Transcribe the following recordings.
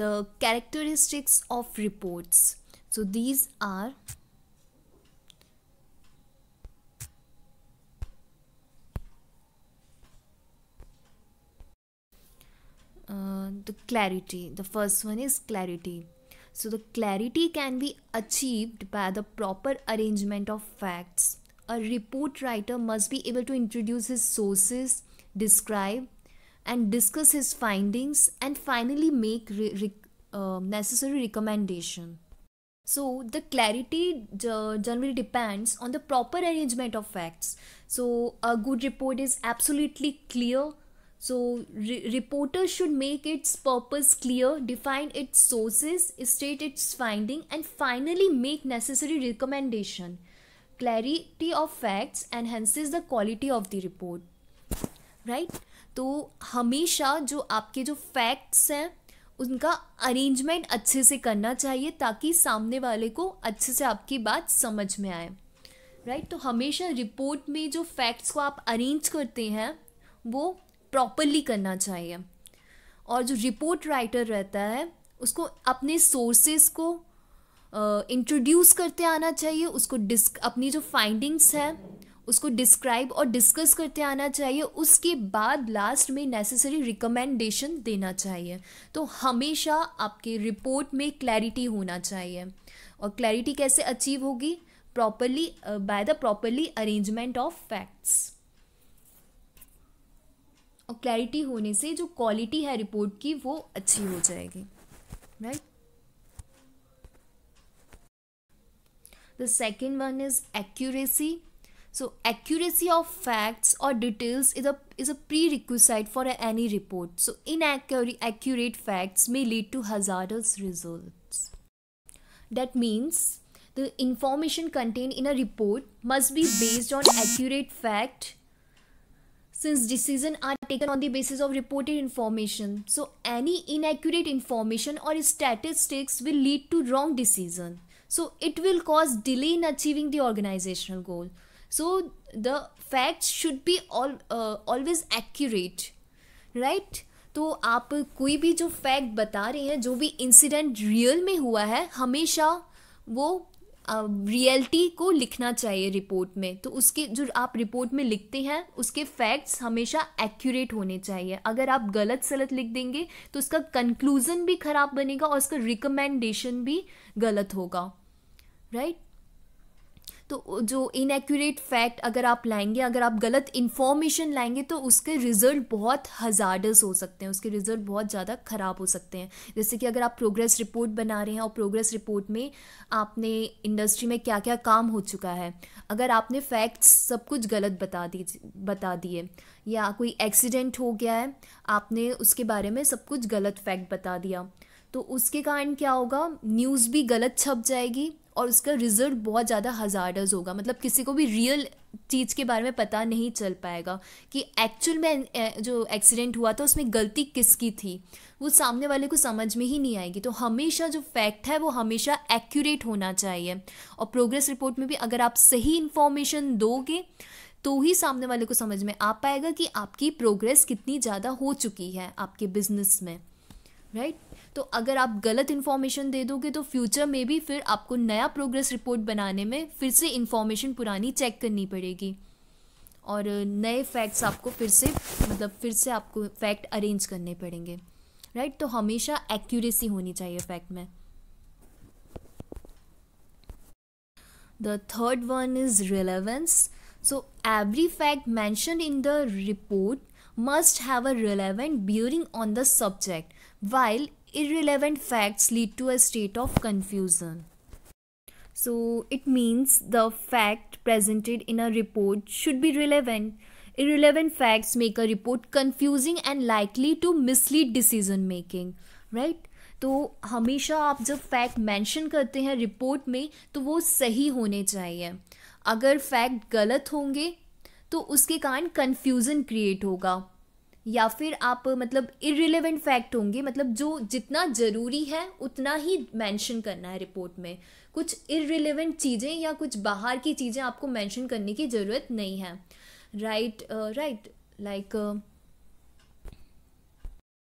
the characteristics of reports so these are uh, the clarity the first one is clarity so the clarity can be achieved by the proper arrangement of facts a report writer must be able to introduce his sources describe and discuss his findings and finally make re- re- uh, necessary recommendation. So the clarity uh, generally depends on the proper arrangement of facts. So a good report is absolutely clear. So re- reporters should make its purpose clear, define its sources, state its finding, and finally make necessary recommendation. Clarity of facts enhances the quality of the report. Right. तो हमेशा जो आपके जो facts हैं उनका arrangement अच्छे से करना चाहिए ताकि सामने वाले को अच्छे से आपकी बात समझ में आए राइट right? तो हमेशा रिपोर्ट में जो फैक्ट्स को आप अरेंज करते हैं वो प्रॉपरली करना चाहिए और जो रिपोर्ट राइटर रहता है उसको अपने सोर्सेस को इंट्रोड्यूस करते आना चाहिए उसको डिस्क अपनी जो फाइंडिंग्स है उसको डिस्क्राइब और डिस्कस करते आना चाहिए उसके बाद लास्ट में नेसेसरी रिकमेंडेशन देना चाहिए तो हमेशा आपके रिपोर्ट में क्लैरिटी होना चाहिए और क्लैरिटी कैसे अचीव होगी properly by the properly arrangement of facts और क्लैरिटी होने से जो क्वालिटी है रिपोर्ट की वो अच्छी हो जाएगी right the second one is accuracy So accuracy of facts or details is a is a prerequisite for any report. So inaccurate facts may lead to hazardous results. That means the information contained in a report must be based on accurate fact since decisions are taken on the basis of reported information. So any inaccurate information or statistics will lead to wrong decision. So it will cause delay in achieving the organizational goal. so the facts should be all uh, always accurate right तो आप कोई भी जो fact बता रहे हैं जो भी इंसिडेंट रियल में हुआ है हमेशा वो रियलिटी uh, को लिखना चाहिए रिपोर्ट में तो उसके जो आप रिपोर्ट में लिखते हैं उसके फैक्ट्स हमेशा एक्यूरेट होने चाहिए अगर आप गलत सलत लिख देंगे तो उसका कंक्लूज़न भी ख़राब बनेगा और उसका रिकमेंडेशन भी गलत होगा राइट right? तो जो इनएक्यूरेट फैक्ट अगर आप लाएंगे अगर आप गलत इन्फॉर्मेशन लाएंगे तो उसके रिज़ल्ट बहुत हजार्डस हो सकते हैं उसके रिज़ल्ट बहुत ज़्यादा ख़राब हो सकते हैं जैसे कि अगर आप प्रोग्रेस रिपोर्ट बना रहे हैं और प्रोग्रेस रिपोर्ट में आपने इंडस्ट्री में क्या क्या काम हो चुका है अगर आपने फैक्ट्स सब कुछ गलत बता दी बता दिए या कोई एक्सीडेंट हो गया है आपने उसके बारे में सब कुछ गलत फैक्ट बता दिया तो उसके कारण क्या होगा न्यूज़ भी गलत छप जाएगी और उसका रिजल्ट बहुत ज़्यादा हजार्डस होगा मतलब किसी को भी रियल चीज़ के बारे में पता नहीं चल पाएगा कि एक्चुअल में जो एक्सीडेंट हुआ था उसमें गलती किसकी थी वो सामने वाले को समझ में ही नहीं आएगी तो हमेशा जो फैक्ट है वो हमेशा एक्यूरेट होना चाहिए और प्रोग्रेस रिपोर्ट में भी अगर आप सही इन्फॉर्मेशन दोगे तो ही सामने वाले को समझ में आ पाएगा कि आपकी प्रोग्रेस कितनी ज़्यादा हो चुकी है आपके बिजनेस में राइट right? तो अगर आप गलत इन्फॉर्मेशन दे दोगे तो फ्यूचर में भी फिर आपको नया प्रोग्रेस रिपोर्ट बनाने में फिर से इन्फॉर्मेशन पुरानी चेक करनी पड़ेगी और नए फैक्ट्स आपको फिर से मतलब फिर से आपको फैक्ट अरेंज करने पड़ेंगे राइट तो हमेशा एक्यूरेसी होनी चाहिए फैक्ट में the third one is relevance so every fact mention in the report must have a relevant bearing on the subject while irrelevant facts lead to a state of confusion. So it means the fact presented in a report should be relevant. Irrelevant facts make a report confusing and likely to mislead decision making, right? तो हमेशा आप जब fact mention करते हैं report में तो वो सही होने चाहिए अगर फैक्ट गलत होंगे तो उसके कारण कन्फ्यूज़न क्रिएट होगा या फिर आप मतलब इरिलेवेंट फैक्ट होंगे मतलब जो जितना ज़रूरी है उतना ही मेंशन करना है रिपोर्ट में कुछ इरिलेवेंट चीज़ें या कुछ बाहर की चीज़ें आपको मेंशन करने की ज़रूरत नहीं है right right like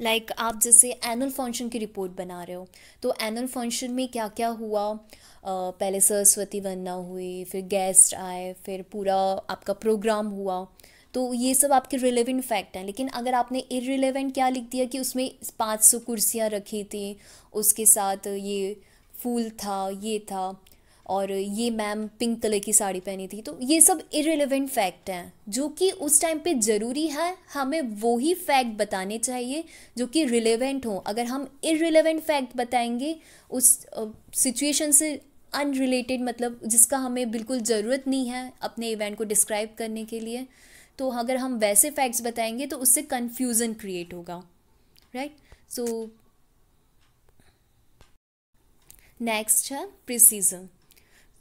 like like, आप जैसे एनुअल फंक्शन की रिपोर्ट बना रहे हो तो एनुअल फंक्शन में क्या क्या हुआ आ, uh, पहले सरस्वती वंदना हुई फिर गेस्ट आए फिर पूरा आपका प्रोग्राम हुआ तो ये सब आपके रिलेवेंट फैक्ट हैं लेकिन अगर आपने इरेलीवेंट क्या लिख दिया कि उसमें पाँच सौ कुर्सियाँ रखी थी उसके साथ ये फूल था ये था और ये मैम पिंक कलर की साड़ी पहनी थी तो ये सब इरेलीवेंट फैक्ट हैं जो कि उस टाइम पे ज़रूरी है हमें वो ही फैक्ट बताने चाहिए जो कि रिलेवेंट हों अगर हम इरेलीवेंट फैक्ट बताएंगे उस सिचुएशन से अनरिलेटेड मतलब जिसका हमें बिल्कुल ज़रूरत नहीं है अपने इवेंट को डिस्क्राइब करने के लिए तो अगर हम वैसे फैक्ट्स बताएंगे तो उससे कन्फ्यूज़न क्रिएट होगा राइट सो नेक्स्ट है precision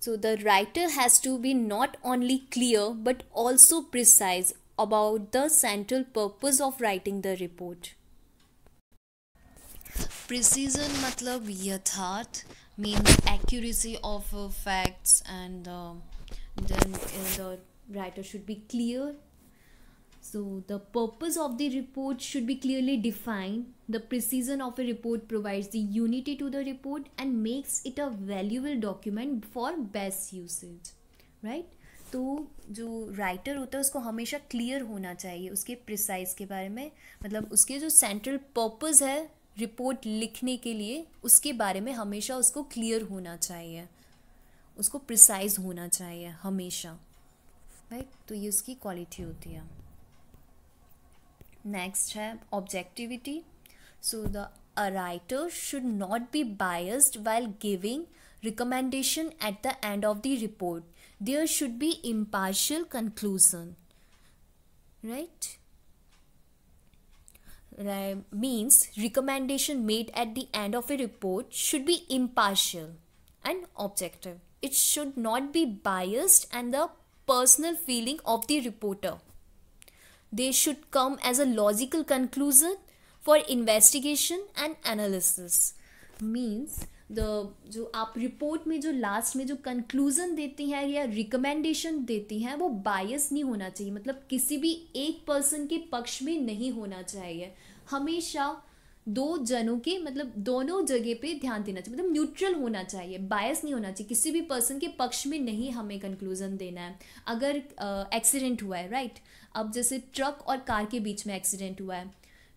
so the writer has to be not only clear but also precise about the central purpose of writing the report precision मतलब यथार्थ means accuracy of facts and the writer should be clear So the purpose of the report should be clearly defined. The precision of a report provides the unity to the report and makes it a valuable document for best usage, right? तो जो writer होता है उसको हमेशा clear होना चाहिए उसके precise के बारे में मतलब उसके जो सेंट्रल पर्पस है रिपोर्ट लिखने के लिए उसके बारे में हमेशा उसको क्लियर होना चाहिए उसको प्रिसाइज होना चाहिए हमेशा राइट तो ये उसकी क्वालिटी होती है Next step objectivity. So the a writer should not be biased while giving recommendation at the end of the report. There should be impartial conclusion. Right? Right. means recommendation made at the end of a report should be impartial and objective. It should not be biased and the personal feeling of the reporter. They should come as a logical conclusion for investigation and analysis. Means the जो आप report में जो last में जो conclusion देती हैं या recommendation देती हैं वो बायस नहीं होना चाहिए मतलब किसी भी एक पर्सन के पक्ष में नहीं होना चाहिए हमेशा दो जनों के मतलब दोनों जगह पे ध्यान देना चाहिए मतलब न्यूट्रल होना चाहिए बायस नहीं होना चाहिए किसी भी पर्सन के पक्ष में नहीं हमें कंक्लूज़न देना है अगर एक्सीडेंट uh, हुआ है राइट right? अब जैसे ट्रक और कार के बीच में एक्सीडेंट हुआ है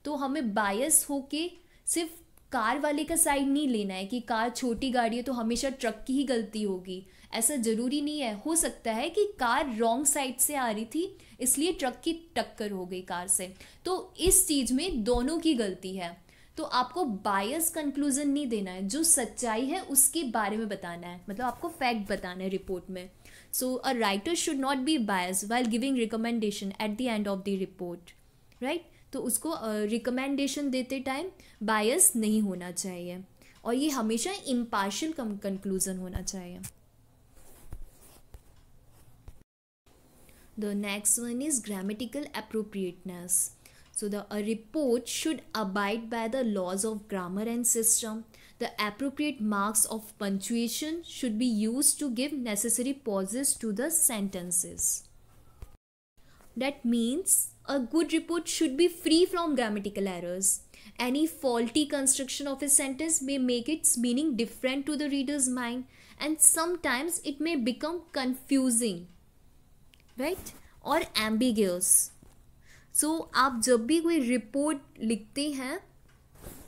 तो हमें बायस हो के सिर्फ कार वाले का साइड नहीं लेना है कि कार छोटी गाड़ी है तो हमेशा ट्रक की ही गलती होगी ऐसा ज़रूरी नहीं है हो सकता है कि कार रॉन्ग साइड से आ रही थी इसलिए ट्रक की टक्कर हो गई कार से तो इस चीज़ में दोनों की गलती है तो आपको बायस कंक्लूज़न नहीं देना है जो सच्चाई है उसके बारे में बताना है मतलब आपको फैक्ट बताना है रिपोर्ट में so a writer should not be bias while giving recommendation at the end of the report right तो उसको रिकमेंडेशन uh, देते टाइम बायस नहीं होना चाहिए और ये हमेशा इम्पार्शल कंक्लूज़न होना चाहिए the next one is grammatical appropriateness So the a report should abide by the laws of grammar and system. The appropriate marks of punctuation should be used to give necessary pauses to the sentences. That means a good report should be free from grammatical errors. Any faulty construction of a sentence may make its meaning different to the reader's mind and sometimes it may become confusing, right? Or ambiguous. So so, आप जब भी कोई report लिखते हैं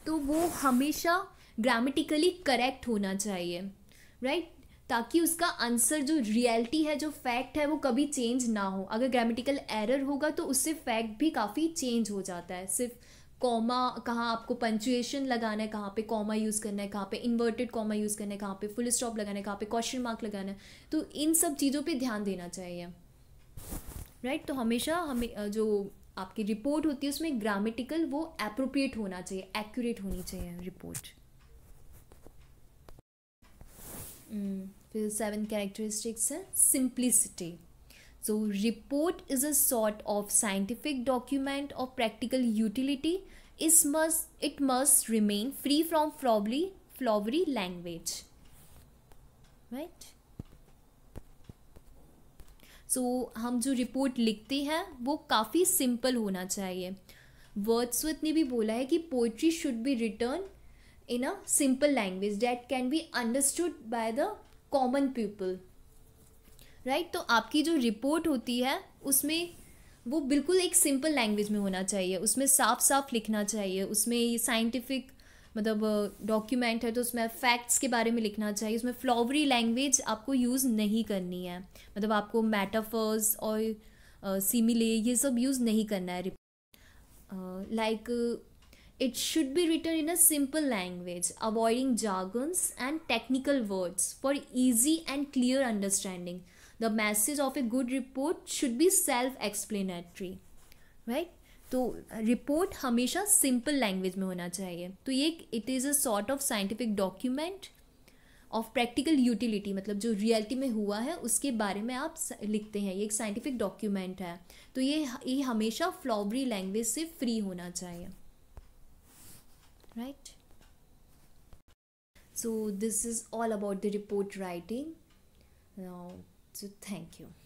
तो वो हमेशा grammatically correct होना चाहिए राइट right? ताकि उसका आंसर जो रियलिटी है जो फैक्ट है वो कभी चेंज ना हो अगर ग्रामेटिकल एरर होगा तो उससे फैक्ट भी काफ़ी चेंज हो जाता है सिर्फ कॉमा कहाँ आपको पंचुएशन लगाना है कहाँ पे कॉमा यूज़ करना है कहाँ पे इन्वर्टेड कॉमा यूज़ करना है कहाँ पे फुल स्टॉप लगाना है कहाँ पे क्वेश्चन मार्क लगाना है तो इन सब चीज़ों पे ध्यान देना चाहिए राइट right? तो हमेशा हमें जो आपकी रिपोर्ट होती है उसमें ग्रामेटिकल वो अप्रोप्रिएट होना चाहिए एक्यूरेट होनी चाहिए रिपोर्ट hmm, फिर सेवन कैरेक्टरिस्टिक्स है simplicity so report is a sort of scientific document of practical utility is must it must remain free from flowery flowery language right so so, हम जो report लिखते हैं वो काफ़ी सिंपल होना चाहिए वर्ड्सवर्थ ने भी बोला है कि poetry should be written in a simple language that can be understood by the common people right तो आपकी जो रिपोर्ट होती है उसमें वो बिल्कुल एक सिंपल लैंग्वेज में होना चाहिए उसमें साफ साफ लिखना चाहिए उसमें साइंटिफिक मतलब डॉक्यूमेंट है तो उसमें फैक्ट्स के बारे में लिखना चाहिए उसमें फ्लॉवरी लैंग्वेज आपको यूज़ नहीं करनी है मतलब आपको मेटाफर्स और सिमिले uh, ये सब यूज़ नहीं करना है like it should be written in a simple language avoiding jargons and technical words for easy and clear understanding the message of a good report should be self explanatory right तो report हमेशा simple language में होना चाहिए तो ये it is a sort of scientific document of practical utility मतलब जो reality में हुआ है उसके बारे में आप लिखते हैं ये एक साइंटिफिक डॉक्यूमेंट है तो ये ये हमेशा फ्लॉबरी लैंग्वेज से फ्री होना चाहिए right so this is all about the report writing so thank you